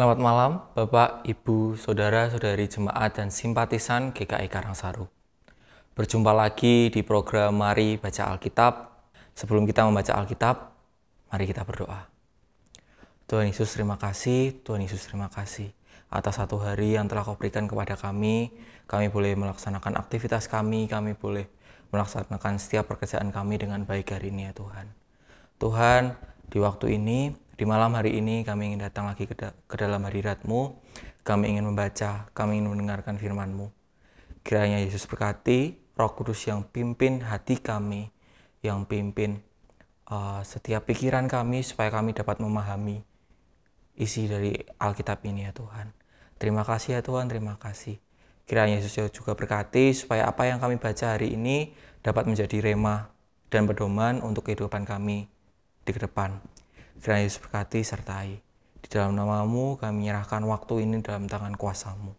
Selamat malam Bapak, Ibu, Saudara, Saudari Jemaat dan simpatisan GKI Karangsaru. Berjumpa lagi di program Mari Baca Alkitab. Sebelum kita membaca Alkitab, mari kita berdoa. Tuhan Yesus terima kasih, Tuhan Yesus terima kasih. Atas satu hari yang telah kau berikan kepada kami, kami boleh melaksanakan aktivitas kami, kami boleh melaksanakan setiap pekerjaan kami dengan baik hari ini ya Tuhan. Tuhan, di waktu ini di malam hari ini kami ingin datang lagi ke, da ke dalam hadiratmu, kami ingin membaca, kami ingin mendengarkan firmanmu. Kiranya Yesus berkati, roh kudus yang pimpin hati kami, yang pimpin uh, setiap pikiran kami supaya kami dapat memahami isi dari Alkitab ini ya Tuhan. Terima kasih ya Tuhan, terima kasih. Kiranya Yesus ya juga berkati supaya apa yang kami baca hari ini dapat menjadi remah dan pedoman untuk kehidupan kami di ke depan. Kiranya Yesus berkati sertai. Di dalam namamu kami menyerahkan waktu ini dalam tangan kuasamu.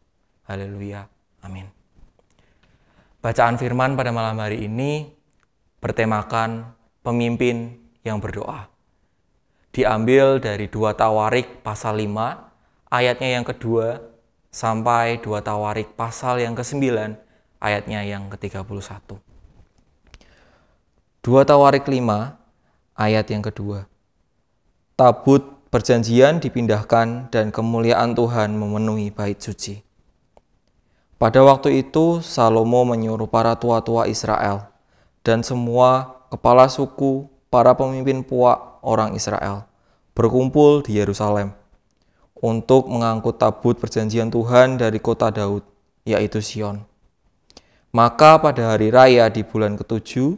Haleluya. Amin. Bacaan firman pada malam hari ini bertemakan pemimpin yang berdoa. Diambil dari dua Tawarik pasal 5 ayatnya yang kedua sampai dua Tawarik pasal yang ke-9 ayatnya yang ke-31. Dua Tawarik 5 ayat yang kedua tabut perjanjian dipindahkan dan kemuliaan Tuhan memenuhi bait suci. Pada waktu itu Salomo menyuruh para tua-tua Israel dan semua kepala suku, para pemimpin puak orang Israel berkumpul di Yerusalem untuk mengangkut tabut perjanjian Tuhan dari kota Daud, yaitu Sion. Maka pada hari raya di bulan ketujuh,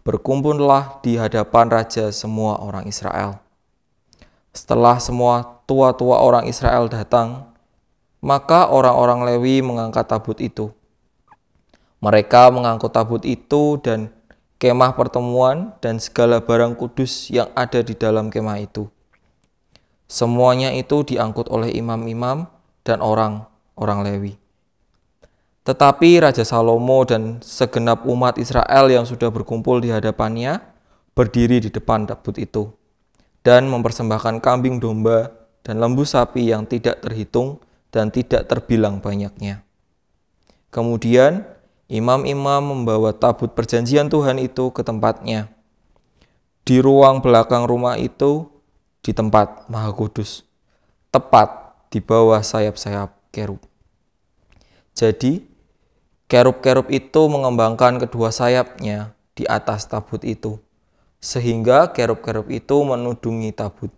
berkumpullah di hadapan raja semua orang Israel setelah semua tua-tua orang Israel datang, maka orang-orang Lewi mengangkat tabut itu. Mereka mengangkut tabut itu dan kemah pertemuan dan segala barang kudus yang ada di dalam kemah itu. Semuanya itu diangkut oleh imam-imam dan orang-orang Lewi. Tetapi Raja Salomo dan segenap umat Israel yang sudah berkumpul di hadapannya berdiri di depan tabut itu dan mempersembahkan kambing domba dan lembu sapi yang tidak terhitung dan tidak terbilang banyaknya. Kemudian, imam-imam membawa tabut perjanjian Tuhan itu ke tempatnya. Di ruang belakang rumah itu, di tempat Maha Kudus, tepat di bawah sayap-sayap kerub. Jadi, kerub-kerub itu mengembangkan kedua sayapnya di atas tabut itu sehingga kerub-kerub itu menudungi tabut,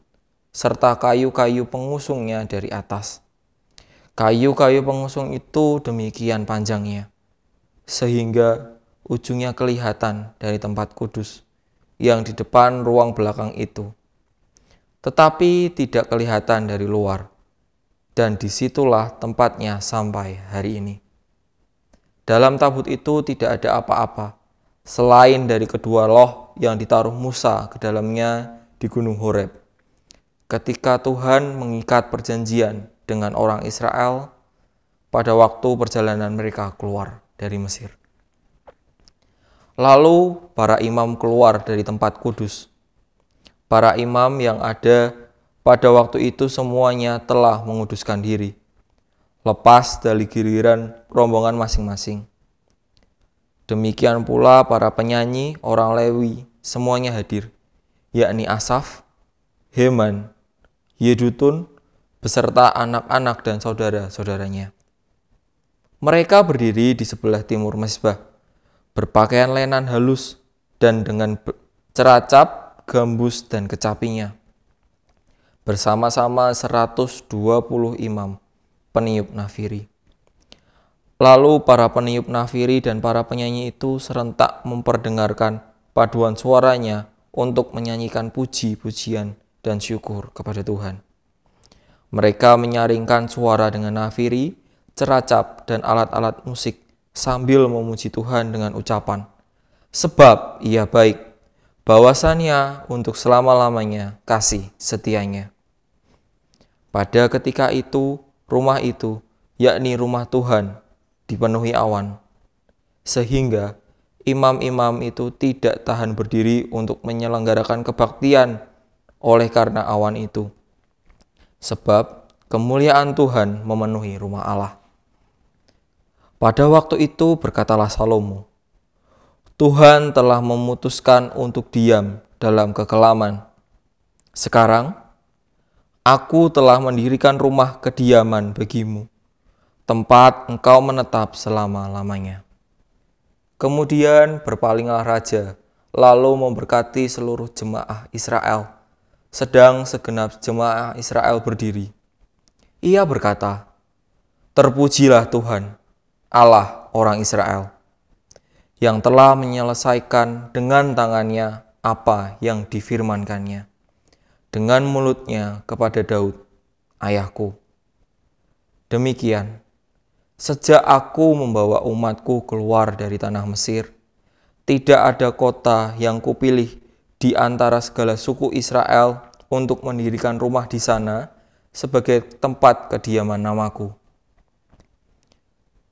serta kayu-kayu pengusungnya dari atas. Kayu-kayu pengusung itu demikian panjangnya, sehingga ujungnya kelihatan dari tempat kudus yang di depan ruang belakang itu, tetapi tidak kelihatan dari luar, dan disitulah tempatnya sampai hari ini. Dalam tabut itu tidak ada apa-apa, selain dari kedua loh yang ditaruh Musa ke dalamnya di Gunung Horeb. Ketika Tuhan mengikat perjanjian dengan orang Israel pada waktu perjalanan mereka keluar dari Mesir. Lalu para imam keluar dari tempat kudus. Para imam yang ada pada waktu itu semuanya telah menguduskan diri, lepas dari giliran rombongan masing-masing. Demikian pula para penyanyi, orang Lewi, semuanya hadir, yakni Asaf, Heman, Yedutun, beserta anak-anak dan saudara-saudaranya. Mereka berdiri di sebelah timur mesbah, berpakaian lenan halus dan dengan ceracap, gambus, dan kecapinya. Bersama-sama 120 imam, peniup nafiri. Lalu para peniup nafiri dan para penyanyi itu serentak memperdengarkan paduan suaranya untuk menyanyikan puji-pujian dan syukur kepada Tuhan. Mereka menyaringkan suara dengan nafiri, ceracap, dan alat-alat musik sambil memuji Tuhan dengan ucapan, Sebab ia baik, bawasannya untuk selama-lamanya kasih setianya. Pada ketika itu, rumah itu, yakni rumah Tuhan, dipenuhi awan, sehingga imam-imam itu tidak tahan berdiri untuk menyelenggarakan kebaktian oleh karena awan itu, sebab kemuliaan Tuhan memenuhi rumah Allah. Pada waktu itu berkatalah Salomo, Tuhan telah memutuskan untuk diam dalam kekelaman. Sekarang, aku telah mendirikan rumah kediaman bagimu, tempat engkau menetap selama-lamanya. Kemudian berpalinglah raja, lalu memberkati seluruh jemaah Israel. Sedang segenap jemaah Israel berdiri. Ia berkata, Terpujilah Tuhan, Allah orang Israel, yang telah menyelesaikan dengan tangannya apa yang difirmankannya, dengan mulutnya kepada Daud, ayahku. Demikian, Sejak aku membawa umatku keluar dari tanah Mesir, tidak ada kota yang kupilih di antara segala suku Israel untuk mendirikan rumah di sana sebagai tempat kediaman namaku.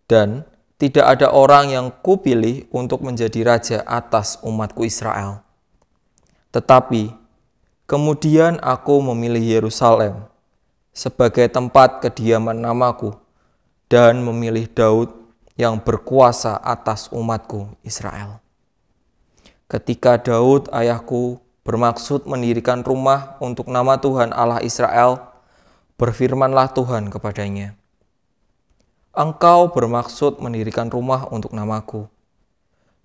Dan tidak ada orang yang kupilih untuk menjadi raja atas umatku Israel. Tetapi kemudian aku memilih Yerusalem sebagai tempat kediaman namaku dan memilih Daud yang berkuasa atas umatku Israel. Ketika Daud ayahku bermaksud mendirikan rumah untuk nama Tuhan Allah Israel, berfirmanlah Tuhan kepadanya, Engkau bermaksud mendirikan rumah untuk namaku,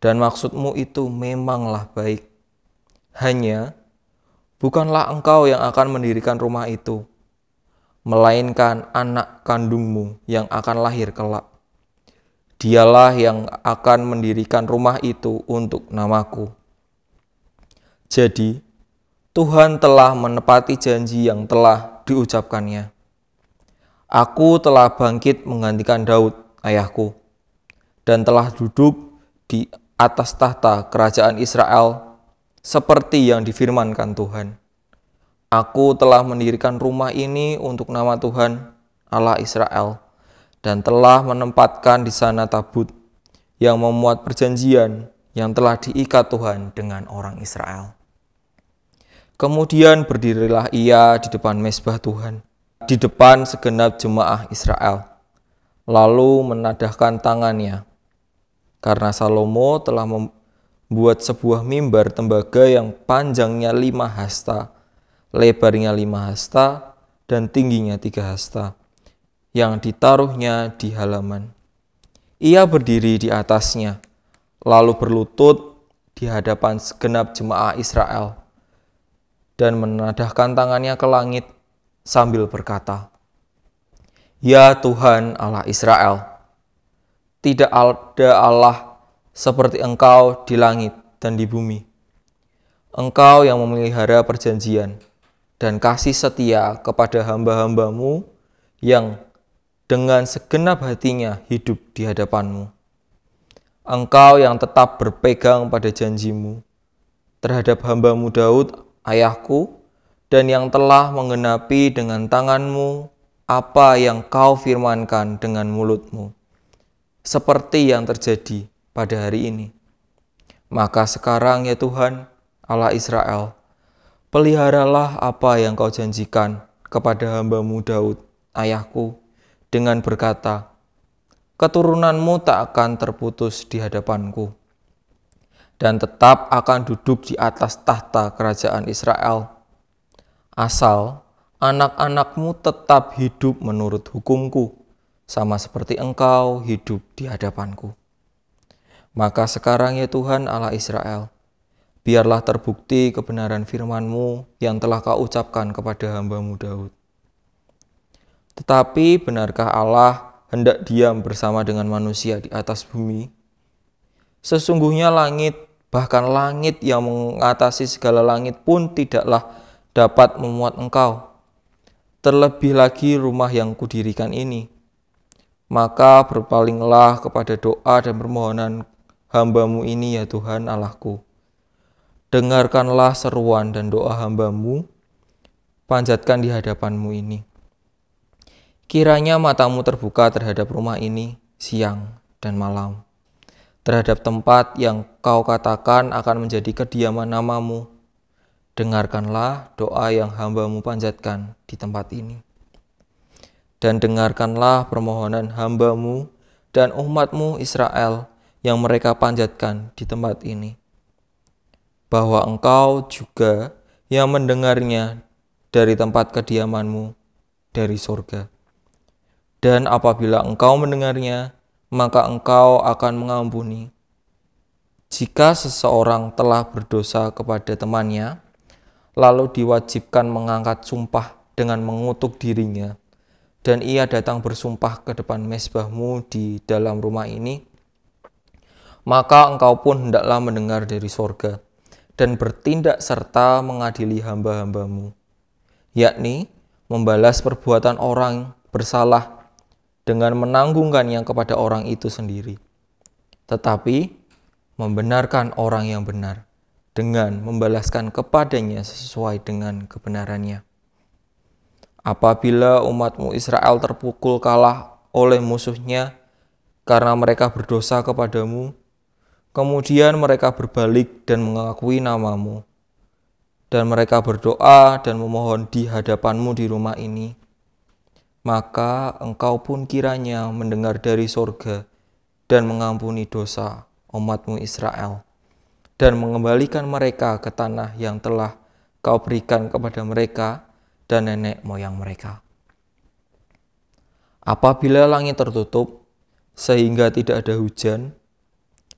dan maksudmu itu memanglah baik. Hanya, bukanlah engkau yang akan mendirikan rumah itu, melainkan anak kandungmu yang akan lahir kelak. Dialah yang akan mendirikan rumah itu untuk namaku. Jadi, Tuhan telah menepati janji yang telah diucapkannya. Aku telah bangkit menggantikan Daud, ayahku, dan telah duduk di atas tahta kerajaan Israel seperti yang difirmankan Tuhan Aku telah mendirikan rumah ini untuk nama Tuhan Allah Israel dan telah menempatkan di sana tabut yang memuat perjanjian yang telah diikat Tuhan dengan orang Israel. Kemudian berdirilah ia di depan mesbah Tuhan, di depan segenap jemaah Israel, lalu menadahkan tangannya. Karena Salomo telah membuat sebuah mimbar tembaga yang panjangnya lima hasta, lebarnya lima hasta, dan tingginya tiga hasta, yang ditaruhnya di halaman. Ia berdiri di atasnya, lalu berlutut di hadapan segenap jemaah Israel, dan menadahkan tangannya ke langit sambil berkata, Ya Tuhan Allah Israel, tidak ada Allah seperti engkau di langit dan di bumi. Engkau yang memelihara perjanjian, dan kasih setia kepada hamba-hambamu yang dengan segenap hatinya hidup di hadapanmu. Engkau yang tetap berpegang pada janjimu terhadap hambamu Daud, ayahku, dan yang telah mengenapi dengan tanganmu apa yang kau firmankan dengan mulutmu, seperti yang terjadi pada hari ini. Maka sekarang ya Tuhan, Allah Israel, peliharalah apa yang kau janjikan kepada hambamu Daud, ayahku, dengan berkata, keturunanmu tak akan terputus di hadapanku, dan tetap akan duduk di atas tahta kerajaan Israel, asal anak-anakmu tetap hidup menurut hukumku, sama seperti engkau hidup di hadapanku. Maka sekarang ya Tuhan Allah Israel, biarlah terbukti kebenaran firman-Mu yang telah Kau ucapkan kepada mu Daud. Tetapi benarkah Allah hendak diam bersama dengan manusia di atas bumi? Sesungguhnya langit, bahkan langit yang mengatasi segala langit pun tidaklah dapat memuat engkau. Terlebih lagi rumah yang kudirikan ini. Maka berpalinglah kepada doa dan permohonan hambamu ini ya Tuhan Allahku dengarkanlah seruan dan doa hambamu, panjatkan di hadapanmu ini. Kiranya matamu terbuka terhadap rumah ini siang dan malam, terhadap tempat yang kau katakan akan menjadi kediaman namamu. Dengarkanlah doa yang hambamu panjatkan di tempat ini. Dan dengarkanlah permohonan hambamu dan umatmu Israel yang mereka panjatkan di tempat ini bahwa engkau juga yang mendengarnya dari tempat kediamanmu dari sorga Dan apabila engkau mendengarnya, maka engkau akan mengampuni. Jika seseorang telah berdosa kepada temannya, lalu diwajibkan mengangkat sumpah dengan mengutuk dirinya, dan ia datang bersumpah ke depan mesbahmu di dalam rumah ini, maka engkau pun hendaklah mendengar dari sorga dan bertindak serta mengadili hamba-hambamu, yakni membalas perbuatan orang bersalah dengan menanggungkan yang kepada orang itu sendiri, tetapi membenarkan orang yang benar dengan membalaskan kepadanya sesuai dengan kebenarannya. Apabila umatmu Israel terpukul kalah oleh musuhnya karena mereka berdosa kepadamu, Kemudian mereka berbalik dan mengakui namamu. Dan mereka berdoa dan memohon di hadapanmu di rumah ini. Maka engkau pun kiranya mendengar dari sorga dan mengampuni dosa umatmu Israel. Dan mengembalikan mereka ke tanah yang telah kau berikan kepada mereka dan nenek moyang mereka. Apabila langit tertutup, sehingga tidak ada hujan,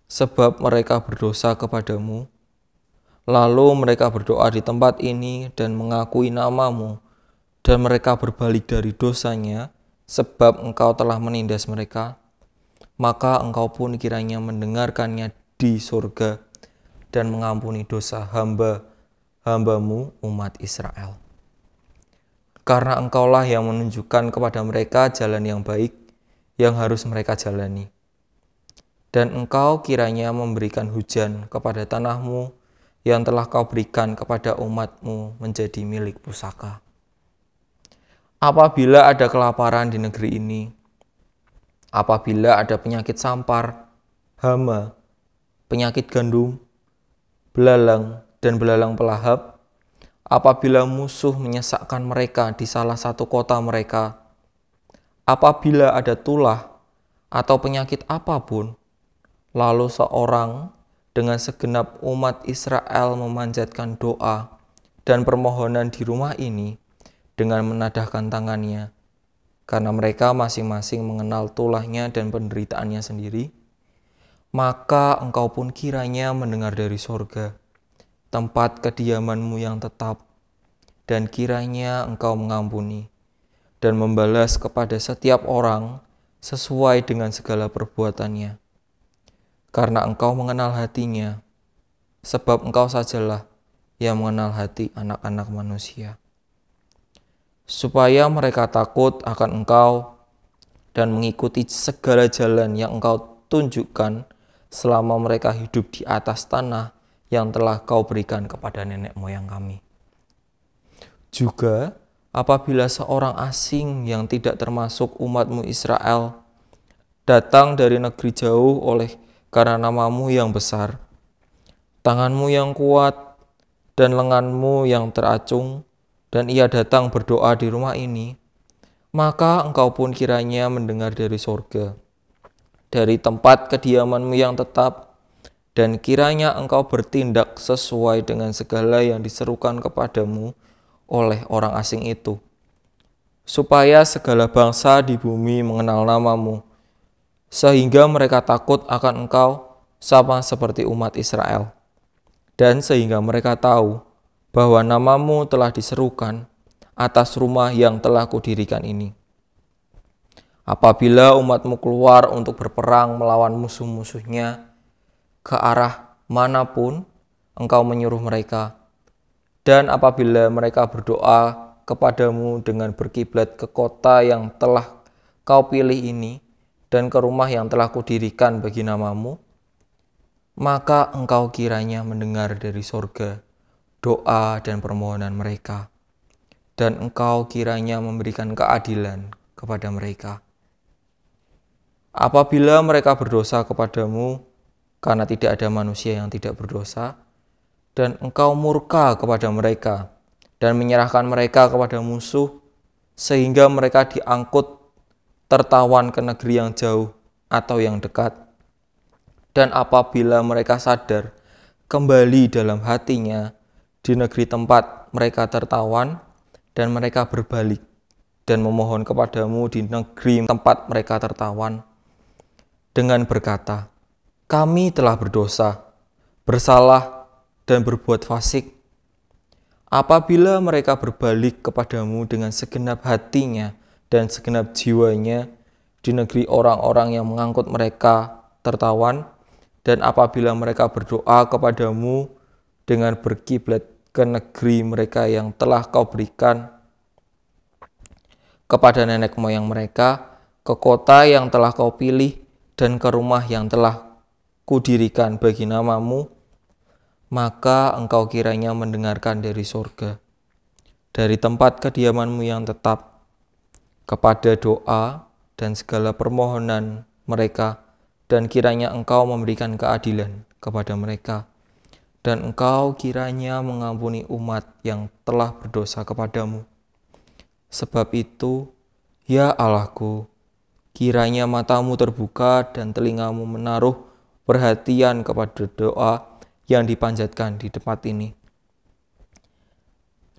sebab mereka berdosa kepadamu. Lalu mereka berdoa di tempat ini dan mengakui namamu, dan mereka berbalik dari dosanya, sebab engkau telah menindas mereka. Maka engkau pun kiranya mendengarkannya di surga dan mengampuni dosa hamba hambamu umat Israel. Karena engkaulah yang menunjukkan kepada mereka jalan yang baik yang harus mereka jalani dan engkau kiranya memberikan hujan kepada tanahmu yang telah kau berikan kepada umatmu menjadi milik pusaka. Apabila ada kelaparan di negeri ini, apabila ada penyakit sampar, hama, penyakit gandum, belalang, dan belalang pelahap, apabila musuh menyesakkan mereka di salah satu kota mereka, apabila ada tulah atau penyakit apapun, Lalu seorang dengan segenap umat Israel memanjatkan doa dan permohonan di rumah ini dengan menadahkan tangannya, karena mereka masing-masing mengenal tulahnya dan penderitaannya sendiri, maka engkau pun kiranya mendengar dari sorga, tempat kediamanmu yang tetap, dan kiranya engkau mengampuni dan membalas kepada setiap orang sesuai dengan segala perbuatannya karena engkau mengenal hatinya, sebab engkau sajalah yang mengenal hati anak-anak manusia. Supaya mereka takut akan engkau dan mengikuti segala jalan yang engkau tunjukkan selama mereka hidup di atas tanah yang telah kau berikan kepada nenek moyang kami. Juga apabila seorang asing yang tidak termasuk umatmu Israel datang dari negeri jauh oleh karena namamu yang besar. Tanganmu yang kuat dan lenganmu yang teracung, dan ia datang berdoa di rumah ini, maka engkau pun kiranya mendengar dari sorga, dari tempat kediamanmu yang tetap, dan kiranya engkau bertindak sesuai dengan segala yang diserukan kepadamu oleh orang asing itu, supaya segala bangsa di bumi mengenal namamu, sehingga mereka takut akan engkau sama seperti umat Israel. Dan sehingga mereka tahu bahwa namamu telah diserukan atas rumah yang telah kudirikan ini. Apabila umatmu keluar untuk berperang melawan musuh-musuhnya ke arah manapun engkau menyuruh mereka, dan apabila mereka berdoa kepadamu dengan berkiblat ke kota yang telah kau pilih ini, dan ke rumah yang telah kudirikan bagi namamu, maka engkau kiranya mendengar dari sorga doa dan permohonan mereka, dan engkau kiranya memberikan keadilan kepada mereka. Apabila mereka berdosa kepadamu, karena tidak ada manusia yang tidak berdosa, dan engkau murka kepada mereka, dan menyerahkan mereka kepada musuh, sehingga mereka diangkut tertawan ke negeri yang jauh atau yang dekat. Dan apabila mereka sadar kembali dalam hatinya di negeri tempat mereka tertawan dan mereka berbalik dan memohon kepadamu di negeri tempat mereka tertawan dengan berkata, kami telah berdosa, bersalah, dan berbuat fasik. Apabila mereka berbalik kepadamu dengan segenap hatinya dan segenap jiwanya di negeri orang-orang yang mengangkut mereka tertawan dan apabila mereka berdoa kepadamu dengan berkiblat ke negeri mereka yang telah kau berikan kepada nenek moyang mereka, ke kota yang telah kau pilih, dan ke rumah yang telah kudirikan bagi namamu, maka engkau kiranya mendengarkan dari sorga, dari tempat kediamanmu yang tetap, kepada doa dan segala permohonan mereka dan kiranya engkau memberikan keadilan kepada mereka dan engkau kiranya mengampuni umat yang telah berdosa kepadamu sebab itu ya Allahku kiranya matamu terbuka dan telingamu menaruh perhatian kepada doa yang dipanjatkan di tempat ini.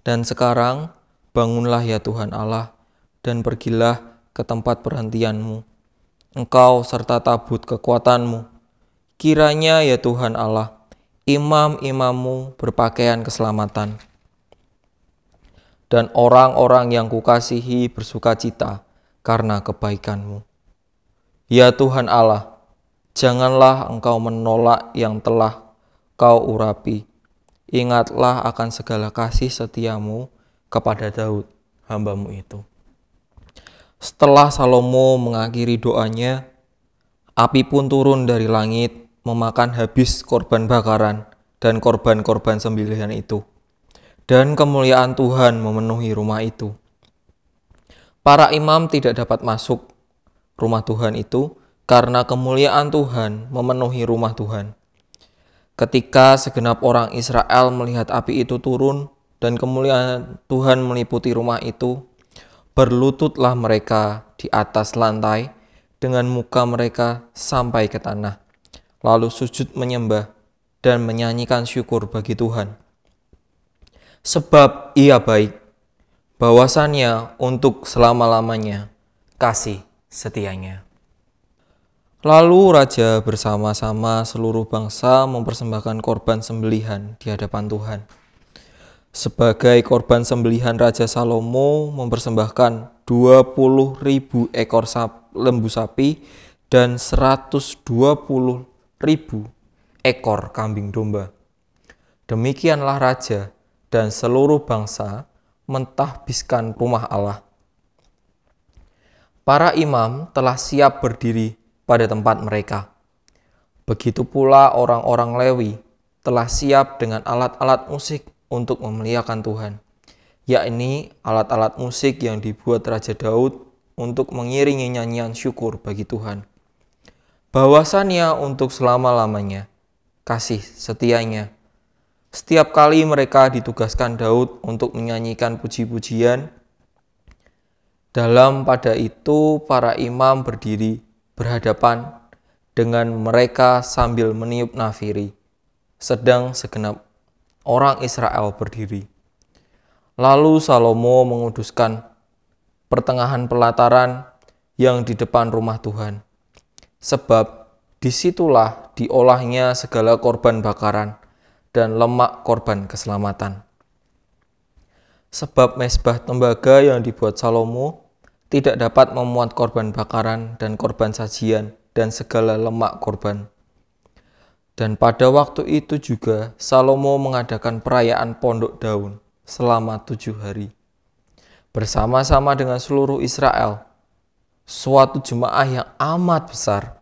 Dan sekarang, bangunlah ya Tuhan Allah, dan pergilah ke tempat perhentianmu. Engkau serta tabut kekuatanmu. Kiranya ya Tuhan Allah, imam-imammu berpakaian keselamatan. Dan orang-orang yang kukasihi bersuka cita karena kebaikanmu. Ya Tuhan Allah, janganlah engkau menolak yang telah kau urapi. Ingatlah akan segala kasih setiamu kepada Daud, hambamu itu. Setelah Salomo mengakhiri doanya, api pun turun dari langit memakan habis korban bakaran dan korban-korban sembilan itu. Dan kemuliaan Tuhan memenuhi rumah itu. Para imam tidak dapat masuk rumah Tuhan itu karena kemuliaan Tuhan memenuhi rumah Tuhan. Ketika segenap orang Israel melihat api itu turun dan kemuliaan Tuhan meliputi rumah itu, berlututlah mereka di atas lantai dengan muka mereka sampai ke tanah, lalu sujud menyembah dan menyanyikan syukur bagi Tuhan. Sebab ia baik, bawasannya untuk selama-lamanya kasih setianya. Lalu raja bersama-sama seluruh bangsa mempersembahkan korban sembelihan di hadapan Tuhan sebagai korban sembelihan Raja Salomo mempersembahkan 20.000 ekor lembu sapi dan 120.000 ekor kambing domba. Demikianlah raja dan seluruh bangsa mentahbiskan rumah Allah. Para imam telah siap berdiri pada tempat mereka. Begitu pula orang-orang Lewi telah siap dengan alat-alat musik untuk memuliakan Tuhan, yakni alat-alat musik yang dibuat Raja Daud untuk mengiringi nyanyian syukur bagi Tuhan. Bahwasannya untuk selama-lamanya, kasih setianya. Setiap kali mereka ditugaskan Daud untuk menyanyikan puji-pujian, dalam pada itu para imam berdiri berhadapan dengan mereka sambil meniup nafiri, sedang segenap orang Israel berdiri. Lalu Salomo menguduskan pertengahan pelataran yang di depan rumah Tuhan. Sebab disitulah diolahnya segala korban bakaran dan lemak korban keselamatan. Sebab mesbah tembaga yang dibuat Salomo tidak dapat memuat korban bakaran dan korban sajian dan segala lemak korban. Dan pada waktu itu juga Salomo mengadakan perayaan pondok daun selama tujuh hari. Bersama-sama dengan seluruh Israel, suatu jemaah yang amat besar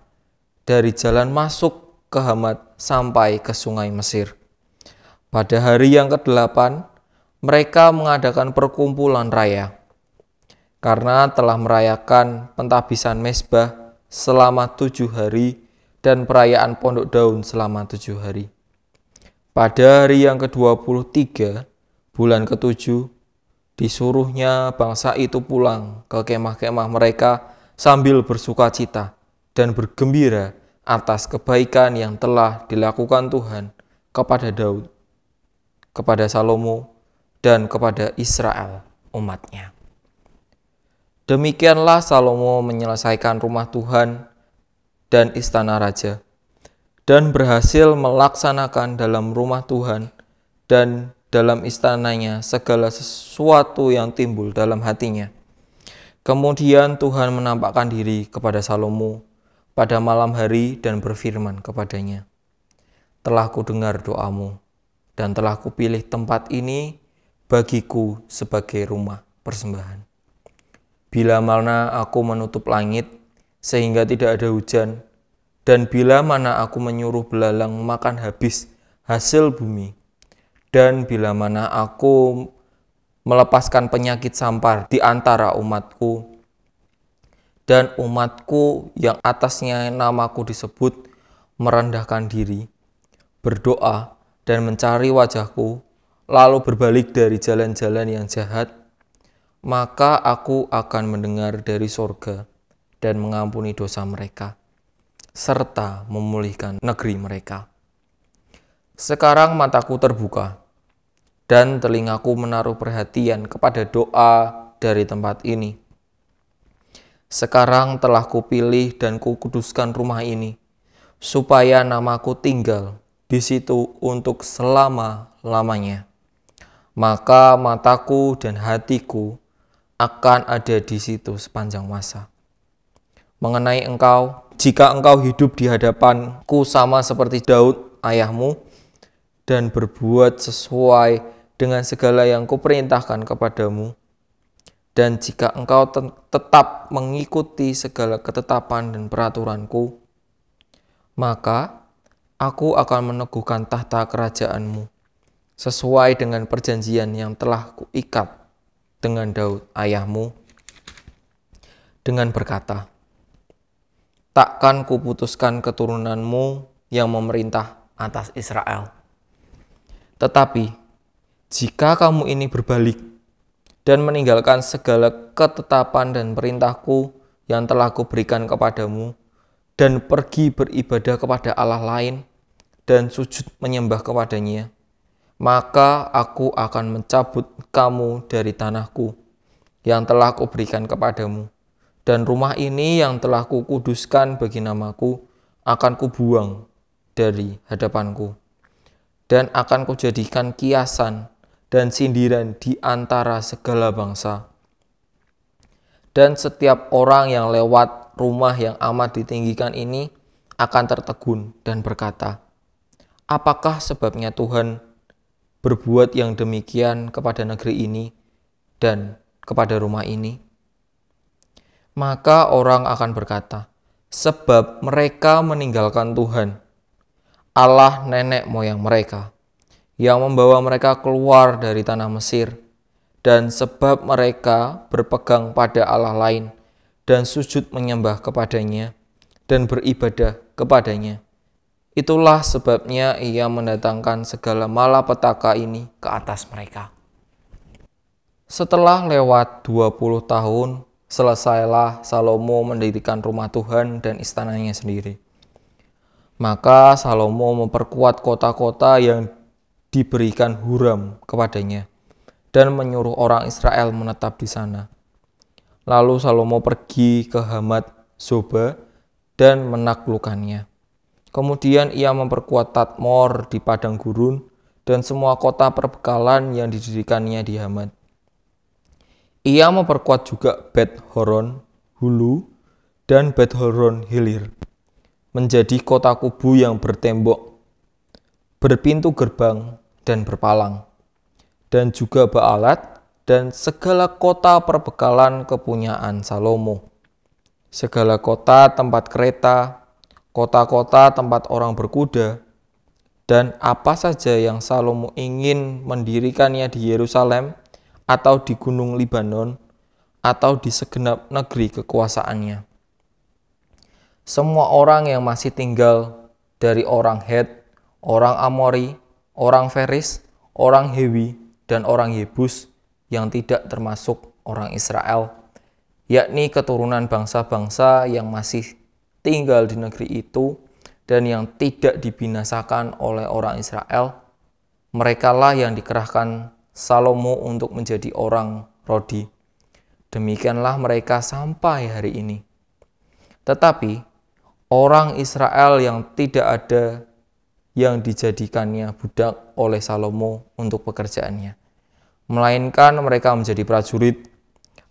dari jalan masuk ke Hamat sampai ke sungai Mesir. Pada hari yang ke-8, mereka mengadakan perkumpulan raya karena telah merayakan pentabisan mesbah selama tujuh hari dan perayaan pondok daun selama tujuh hari. Pada hari yang ke-23, bulan ke-7, disuruhnya bangsa itu pulang ke kemah-kemah mereka sambil bersuka cita dan bergembira atas kebaikan yang telah dilakukan Tuhan kepada Daud, kepada Salomo, dan kepada Israel umatnya. Demikianlah Salomo menyelesaikan rumah Tuhan dan istana raja, dan berhasil melaksanakan dalam rumah Tuhan dan dalam istananya segala sesuatu yang timbul dalam hatinya. Kemudian Tuhan menampakkan diri kepada Salomo pada malam hari dan berfirman kepadanya, Telah kudengar doamu, dan telah kupilih tempat ini bagiku sebagai rumah persembahan. Bila mana aku menutup langit sehingga tidak ada hujan. Dan bila mana aku menyuruh belalang makan habis hasil bumi, dan bila mana aku melepaskan penyakit sampar di antara umatku, dan umatku yang atasnya namaku disebut merendahkan diri, berdoa, dan mencari wajahku, lalu berbalik dari jalan-jalan yang jahat, maka aku akan mendengar dari sorga dan mengampuni dosa mereka, serta memulihkan negeri mereka. Sekarang mataku terbuka, dan telingaku menaruh perhatian kepada doa dari tempat ini. Sekarang telah kupilih dan kukuduskan rumah ini, supaya namaku tinggal di situ untuk selama-lamanya. Maka mataku dan hatiku akan ada di situ sepanjang masa mengenai engkau jika engkau hidup di hadapanku sama seperti Daud ayahmu dan berbuat sesuai dengan segala yang kuperintahkan kepadamu dan jika engkau tetap mengikuti segala ketetapan dan peraturanku maka aku akan meneguhkan tahta kerajaanmu sesuai dengan perjanjian yang telah kuikat dengan Daud ayahmu dengan berkata, takkan kuputuskan keturunanmu yang memerintah atas Israel. Tetapi jika kamu ini berbalik dan meninggalkan segala ketetapan dan perintahku yang telah kuberikan kepadamu dan pergi beribadah kepada Allah lain dan sujud menyembah kepadanya, maka aku akan mencabut kamu dari tanahku yang telah kuberikan kepadamu dan rumah ini yang telah kukuduskan bagi namaku akan kubuang dari hadapanku. Dan akan kujadikan kiasan dan sindiran di antara segala bangsa. Dan setiap orang yang lewat rumah yang amat ditinggikan ini akan tertegun dan berkata, Apakah sebabnya Tuhan berbuat yang demikian kepada negeri ini dan kepada rumah ini?' maka orang akan berkata, "Sebab mereka meninggalkan Tuhan, Allah nenek moyang mereka, yang membawa mereka keluar dari tanah Mesir, dan sebab mereka berpegang pada Allah lain dan sujud menyembah kepadanya dan beribadah kepadanya." Itulah sebabnya ia mendatangkan segala malapetaka ini ke atas mereka. Setelah lewat 20 tahun, selesailah Salomo mendirikan rumah Tuhan dan istananya sendiri. Maka Salomo memperkuat kota-kota yang diberikan Huram kepadanya dan menyuruh orang Israel menetap di sana. Lalu Salomo pergi ke Hamat Zoba dan menaklukannya. Kemudian ia memperkuat Tatmor di padang gurun dan semua kota perbekalan yang didirikannya di Hamat. Ia memperkuat juga Bet Horon Hulu dan Bet Horon Hilir menjadi kota kubu yang bertembok, berpintu gerbang, dan berpalang, dan juga Baalat dan segala kota perbekalan kepunyaan Salomo. Segala kota tempat kereta, kota-kota tempat orang berkuda, dan apa saja yang Salomo ingin mendirikannya di Yerusalem – atau di gunung Libanon atau di segenap negeri kekuasaannya. Semua orang yang masih tinggal dari orang Het, orang Amori, orang Feris, orang Hewi, dan orang Yebus yang tidak termasuk orang Israel, yakni keturunan bangsa-bangsa yang masih tinggal di negeri itu dan yang tidak dibinasakan oleh orang Israel, merekalah yang dikerahkan Salomo untuk menjadi orang Rodi. Demikianlah mereka sampai hari ini. Tetapi orang Israel yang tidak ada yang dijadikannya budak oleh Salomo untuk pekerjaannya, melainkan mereka menjadi prajurit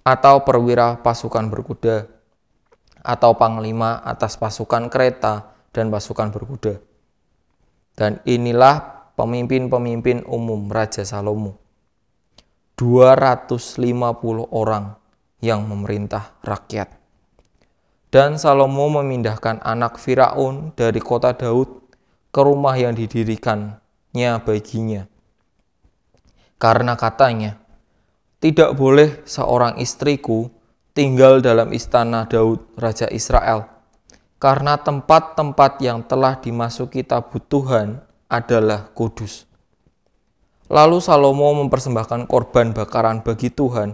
atau perwira pasukan berkuda atau panglima atas pasukan kereta dan pasukan berkuda. Dan inilah pemimpin-pemimpin umum Raja Salomo. 250 orang yang memerintah rakyat. Dan Salomo memindahkan anak Firaun dari kota Daud ke rumah yang didirikannya baginya. Karena katanya, tidak boleh seorang istriku tinggal dalam istana Daud, Raja Israel, karena tempat-tempat yang telah dimasuki tabut Tuhan adalah kudus. Lalu Salomo mempersembahkan korban bakaran bagi Tuhan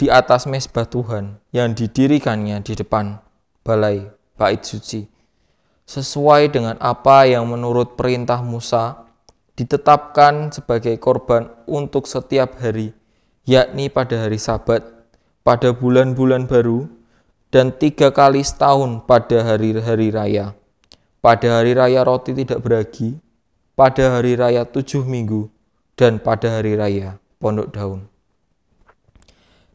di atas mesbah Tuhan yang didirikannya di depan balai bait suci. Sesuai dengan apa yang menurut perintah Musa ditetapkan sebagai korban untuk setiap hari, yakni pada hari sabat, pada bulan-bulan baru, dan tiga kali setahun pada hari-hari raya. Pada hari raya roti tidak beragi, pada hari raya tujuh minggu, dan pada hari raya pondok daun.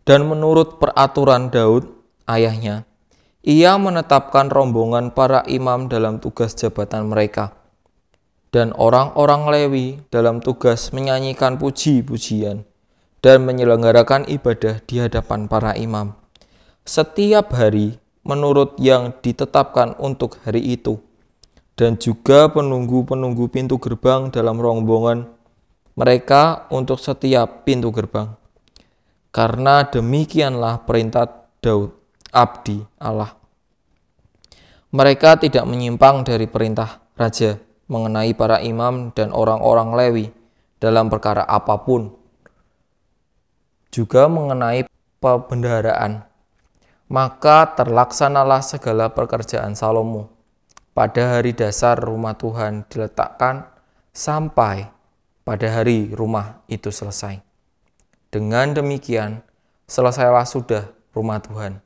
Dan menurut peraturan Daud, ayahnya, ia menetapkan rombongan para imam dalam tugas jabatan mereka, dan orang-orang Lewi dalam tugas menyanyikan puji-pujian dan menyelenggarakan ibadah di hadapan para imam. Setiap hari menurut yang ditetapkan untuk hari itu, dan juga penunggu-penunggu pintu gerbang dalam rombongan mereka untuk setiap pintu gerbang. Karena demikianlah perintah Daud, abdi Allah. Mereka tidak menyimpang dari perintah raja mengenai para imam dan orang-orang Lewi dalam perkara apapun. Juga mengenai pembendaharaan. Maka terlaksanalah segala pekerjaan Salomo. Pada hari dasar rumah Tuhan diletakkan sampai pada hari rumah itu selesai. Dengan demikian, selesailah sudah rumah Tuhan.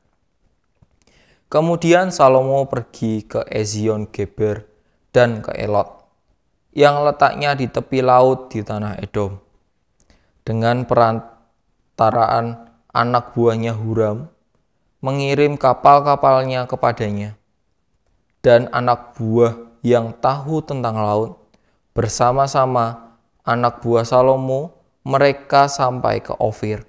Kemudian Salomo pergi ke Ezion Geber dan ke Elot, yang letaknya di tepi laut di tanah Edom. Dengan perantaraan anak buahnya Huram, mengirim kapal-kapalnya kepadanya. Dan anak buah yang tahu tentang laut bersama-sama anak buah Salomo, mereka sampai ke Ofir.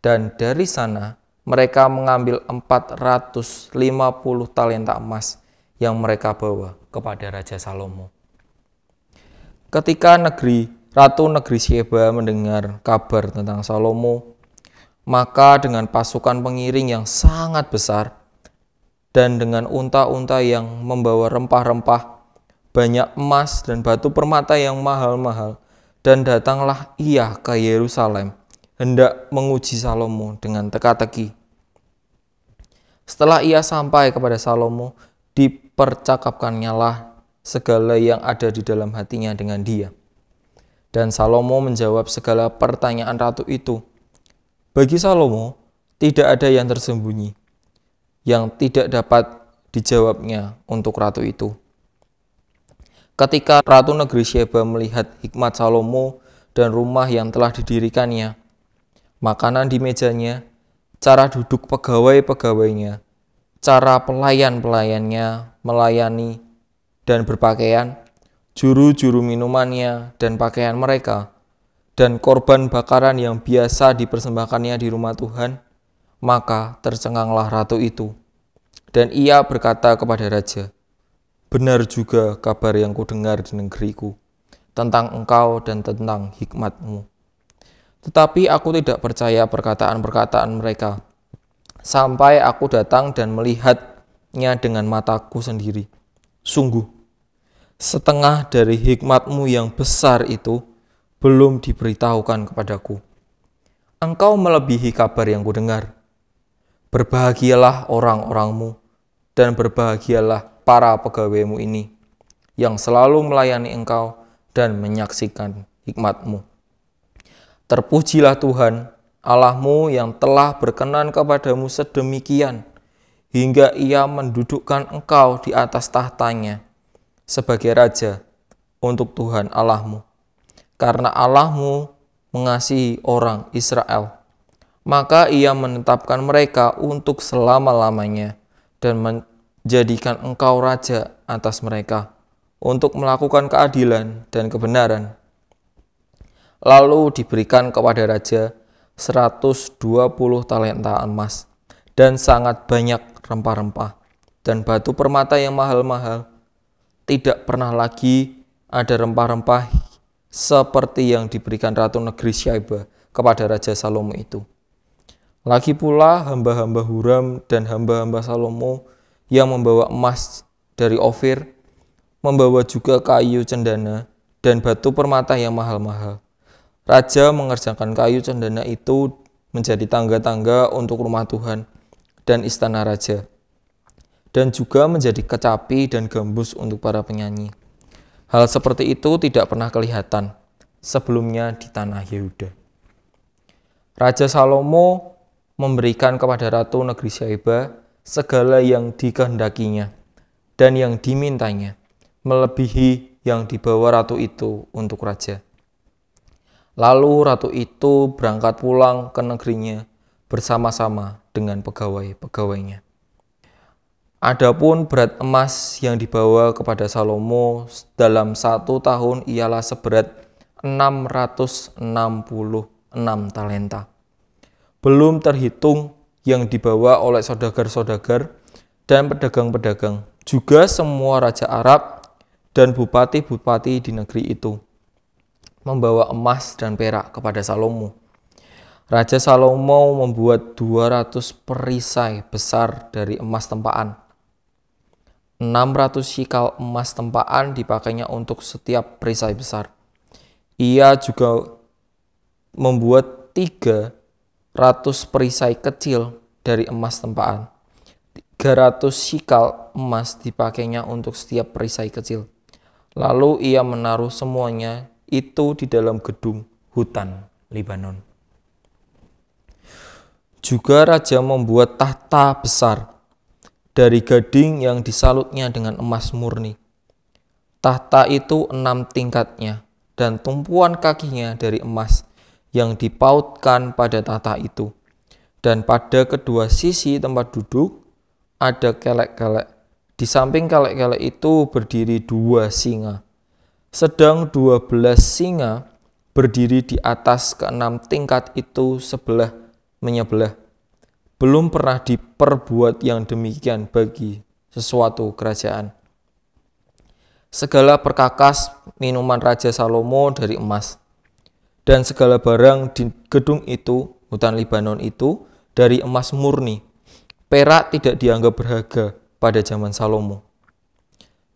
Dan dari sana mereka mengambil 450 talenta emas yang mereka bawa kepada Raja Salomo. Ketika negeri Ratu Negeri Sheba mendengar kabar tentang Salomo, maka dengan pasukan pengiring yang sangat besar dan dengan unta-unta yang membawa rempah-rempah, banyak emas dan batu permata yang mahal-mahal, dan datanglah ia ke Yerusalem, hendak menguji Salomo dengan teka-teki. Setelah ia sampai kepada Salomo, dipercakapkannya lah segala yang ada di dalam hatinya dengan dia. Dan Salomo menjawab segala pertanyaan ratu itu. Bagi Salomo, tidak ada yang tersembunyi, yang tidak dapat dijawabnya untuk ratu itu. Ketika Ratu Negeri Sheba melihat hikmat Salomo dan rumah yang telah didirikannya, makanan di mejanya, cara duduk pegawai-pegawainya, cara pelayan-pelayannya melayani dan berpakaian, juru-juru minumannya dan pakaian mereka, dan korban bakaran yang biasa dipersembahkannya di rumah Tuhan, maka tercenganglah ratu itu. Dan ia berkata kepada raja, Benar juga kabar yang kudengar di negeriku, tentang engkau dan tentang hikmatmu. Tetapi aku tidak percaya perkataan-perkataan mereka, sampai aku datang dan melihatnya dengan mataku sendiri. Sungguh, setengah dari hikmatmu yang besar itu belum diberitahukan kepadaku. Engkau melebihi kabar yang kudengar. Berbahagialah orang-orangmu, dan berbahagialah para pegawaimu ini yang selalu melayani engkau dan menyaksikan hikmatmu. Terpujilah Tuhan Allahmu yang telah berkenan kepadamu sedemikian hingga ia mendudukkan engkau di atas tahtanya sebagai raja untuk Tuhan Allahmu. Karena Allahmu mengasihi orang Israel, maka ia menetapkan mereka untuk selama-lamanya dan jadikan engkau raja atas mereka untuk melakukan keadilan dan kebenaran. Lalu diberikan kepada raja 120 talenta emas dan sangat banyak rempah-rempah dan batu permata yang mahal-mahal. Tidak pernah lagi ada rempah-rempah seperti yang diberikan Ratu Negeri Syaiba kepada Raja Salomo itu. Lagi pula hamba-hamba Huram dan hamba-hamba Salomo yang membawa emas dari Ofir, membawa juga kayu cendana dan batu permata yang mahal-mahal. Raja mengerjakan kayu cendana itu menjadi tangga-tangga untuk rumah Tuhan dan istana raja, dan juga menjadi kecapi dan gembus untuk para penyanyi. Hal seperti itu tidak pernah kelihatan sebelumnya di tanah Yehuda. Raja Salomo memberikan kepada Ratu Negeri Saiba segala yang dikehendakinya dan yang dimintanya, melebihi yang dibawa ratu itu untuk raja. Lalu ratu itu berangkat pulang ke negerinya bersama-sama dengan pegawai-pegawainya. Adapun berat emas yang dibawa kepada Salomo dalam satu tahun ialah seberat 666 talenta. Belum terhitung yang dibawa oleh saudagar-saudagar dan pedagang-pedagang, juga semua raja Arab dan bupati-bupati di negeri itu membawa emas dan perak kepada Salomo. Raja Salomo membuat 200 perisai besar dari emas tempaan. 600 sikal emas tempaan dipakainya untuk setiap perisai besar. Ia juga membuat tiga ratus perisai kecil dari emas tempaan. 300 sikal emas dipakainya untuk setiap perisai kecil. Lalu ia menaruh semuanya itu di dalam gedung hutan Libanon. Juga raja membuat tahta besar dari gading yang disalutnya dengan emas murni. Tahta itu enam tingkatnya dan tumpuan kakinya dari emas yang dipautkan pada tata itu. Dan pada kedua sisi tempat duduk ada kelek-kelek. Di samping kelek-kelek itu berdiri dua singa. Sedang dua belas singa berdiri di atas keenam tingkat itu sebelah menyebelah. Belum pernah diperbuat yang demikian bagi sesuatu kerajaan. Segala perkakas minuman Raja Salomo dari emas dan segala barang di gedung itu, hutan Libanon itu, dari emas murni. Perak tidak dianggap berharga pada zaman Salomo.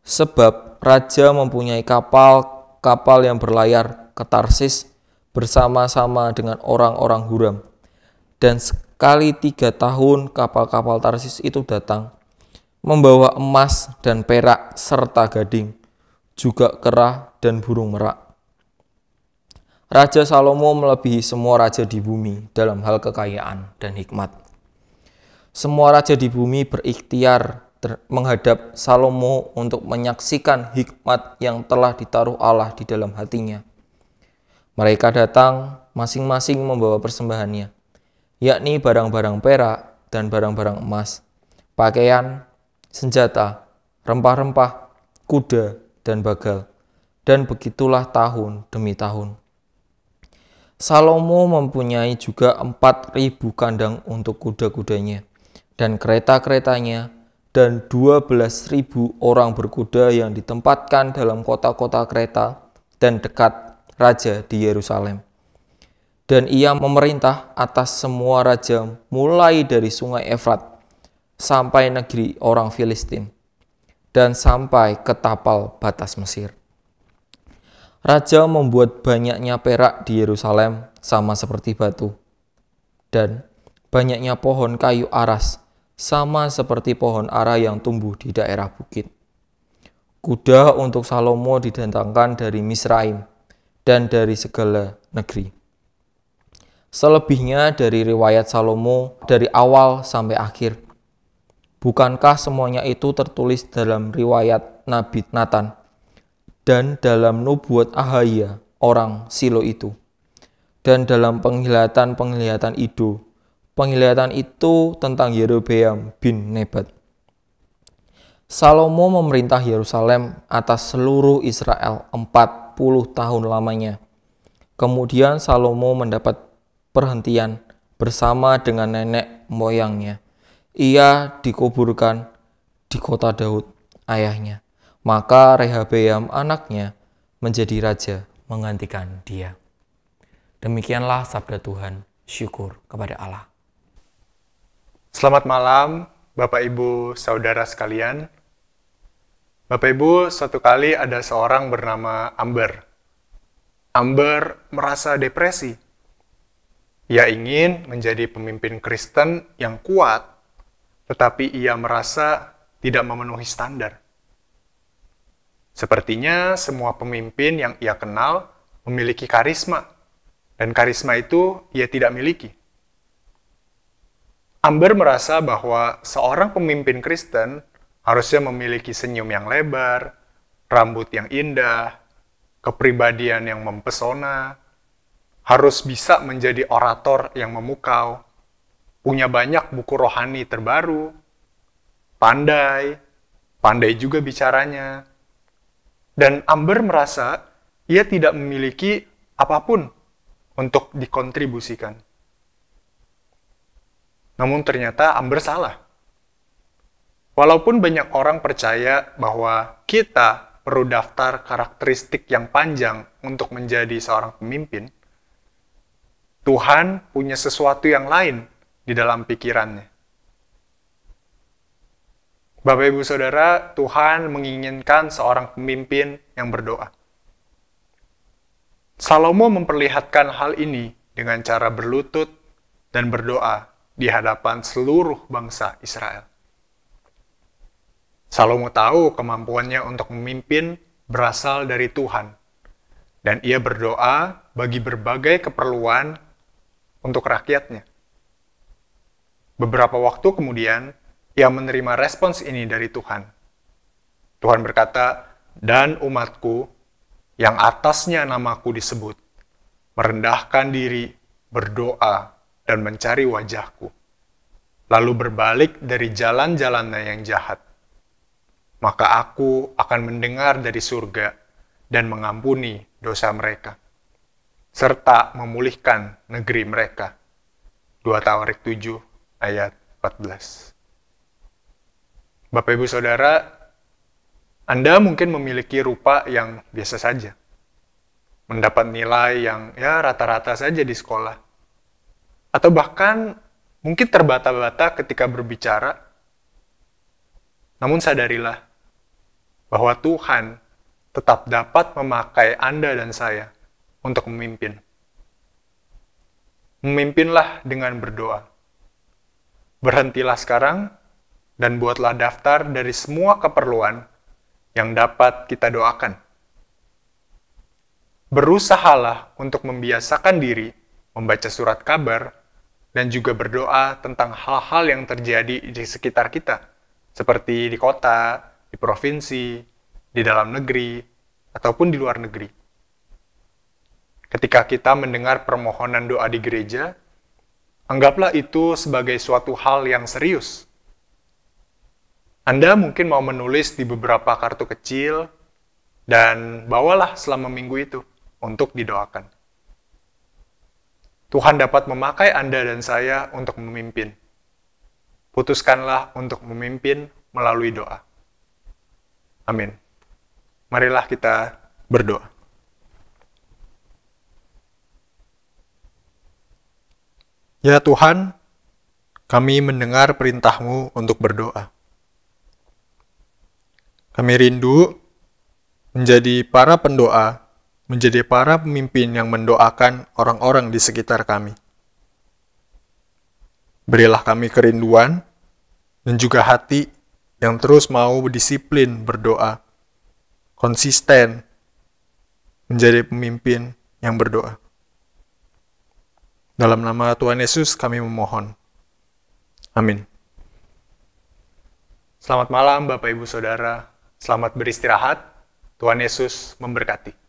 Sebab raja mempunyai kapal-kapal yang berlayar ke Tarsis bersama-sama dengan orang-orang Huram. Dan sekali tiga tahun kapal-kapal Tarsis itu datang, membawa emas dan perak serta gading, juga kerah dan burung merak Raja Salomo melebihi semua raja di bumi dalam hal kekayaan dan hikmat. Semua raja di bumi berikhtiar menghadap Salomo untuk menyaksikan hikmat yang telah ditaruh Allah di dalam hatinya. Mereka datang masing-masing membawa persembahannya, yakni barang-barang perak dan barang-barang emas, pakaian, senjata, rempah-rempah, kuda, dan bagal. Dan begitulah tahun demi tahun. Salomo mempunyai juga 4.000 kandang untuk kuda-kudanya dan kereta-keretanya dan 12.000 orang berkuda yang ditempatkan dalam kota-kota kereta dan dekat raja di Yerusalem. Dan ia memerintah atas semua raja mulai dari sungai Efrat sampai negeri orang Filistin dan sampai ke tapal batas Mesir. Raja membuat banyaknya perak di Yerusalem sama seperti batu, dan banyaknya pohon kayu aras sama seperti pohon ara yang tumbuh di daerah bukit. Kuda untuk Salomo didatangkan dari Misraim dan dari segala negeri. Selebihnya dari riwayat Salomo dari awal sampai akhir. Bukankah semuanya itu tertulis dalam riwayat Nabi Nathan? dan dalam nubuat Ahaya, orang Silo itu. Dan dalam penglihatan-penglihatan Ido, penglihatan itu tentang Yerobeam bin Nebat. Salomo memerintah Yerusalem atas seluruh Israel 40 tahun lamanya. Kemudian Salomo mendapat perhentian bersama dengan nenek moyangnya. Ia dikuburkan di kota Daud, ayahnya. Maka Rehabeam anaknya menjadi raja menggantikan dia. Demikianlah sabda Tuhan. Syukur kepada Allah. Selamat malam, Bapak Ibu, saudara sekalian. Bapak Ibu, satu kali ada seorang bernama Amber. Amber merasa depresi. Ia ingin menjadi pemimpin Kristen yang kuat, tetapi ia merasa tidak memenuhi standar. Sepertinya semua pemimpin yang ia kenal memiliki karisma, dan karisma itu ia tidak miliki. Amber merasa bahwa seorang pemimpin Kristen harusnya memiliki senyum yang lebar, rambut yang indah, kepribadian yang mempesona, harus bisa menjadi orator yang memukau, punya banyak buku rohani terbaru, pandai, pandai juga bicaranya, dan Amber merasa ia tidak memiliki apapun untuk dikontribusikan. Namun ternyata Amber salah. Walaupun banyak orang percaya bahwa kita perlu daftar karakteristik yang panjang untuk menjadi seorang pemimpin, Tuhan punya sesuatu yang lain di dalam pikirannya. Bapak Ibu Saudara, Tuhan menginginkan seorang pemimpin yang berdoa. Salomo memperlihatkan hal ini dengan cara berlutut dan berdoa di hadapan seluruh bangsa Israel. Salomo tahu kemampuannya untuk memimpin berasal dari Tuhan, dan ia berdoa bagi berbagai keperluan untuk rakyatnya. Beberapa waktu kemudian, yang menerima respons ini dari Tuhan. Tuhan berkata, "Dan umatku yang atasnya namaku disebut, merendahkan diri, berdoa, dan mencari wajahku, lalu berbalik dari jalan-jalannya yang jahat. Maka aku akan mendengar dari surga dan mengampuni dosa mereka, serta memulihkan negeri mereka. 2 Tawarik 7 ayat 14 Bapak Ibu Saudara, Anda mungkin memiliki rupa yang biasa saja. Mendapat nilai yang ya rata-rata saja di sekolah. Atau bahkan mungkin terbata-bata ketika berbicara. Namun sadarilah bahwa Tuhan tetap dapat memakai Anda dan saya untuk memimpin. Memimpinlah dengan berdoa. Berhentilah sekarang dan buatlah daftar dari semua keperluan yang dapat kita doakan. Berusahalah untuk membiasakan diri membaca surat kabar dan juga berdoa tentang hal-hal yang terjadi di sekitar kita, seperti di kota, di provinsi, di dalam negeri, ataupun di luar negeri. Ketika kita mendengar permohonan doa di gereja, anggaplah itu sebagai suatu hal yang serius anda mungkin mau menulis di beberapa kartu kecil dan bawalah selama minggu itu untuk didoakan. Tuhan dapat memakai Anda dan saya untuk memimpin. Putuskanlah untuk memimpin melalui doa. Amin. Marilah kita berdoa. Ya Tuhan, kami mendengar perintahmu untuk berdoa. Kami rindu menjadi para pendoa, menjadi para pemimpin yang mendoakan orang-orang di sekitar kami. Berilah kami kerinduan dan juga hati yang terus mau disiplin berdoa, konsisten menjadi pemimpin yang berdoa. Dalam nama Tuhan Yesus kami memohon. Amin. Selamat malam Bapak Ibu Saudara Selamat beristirahat. Tuhan Yesus memberkati.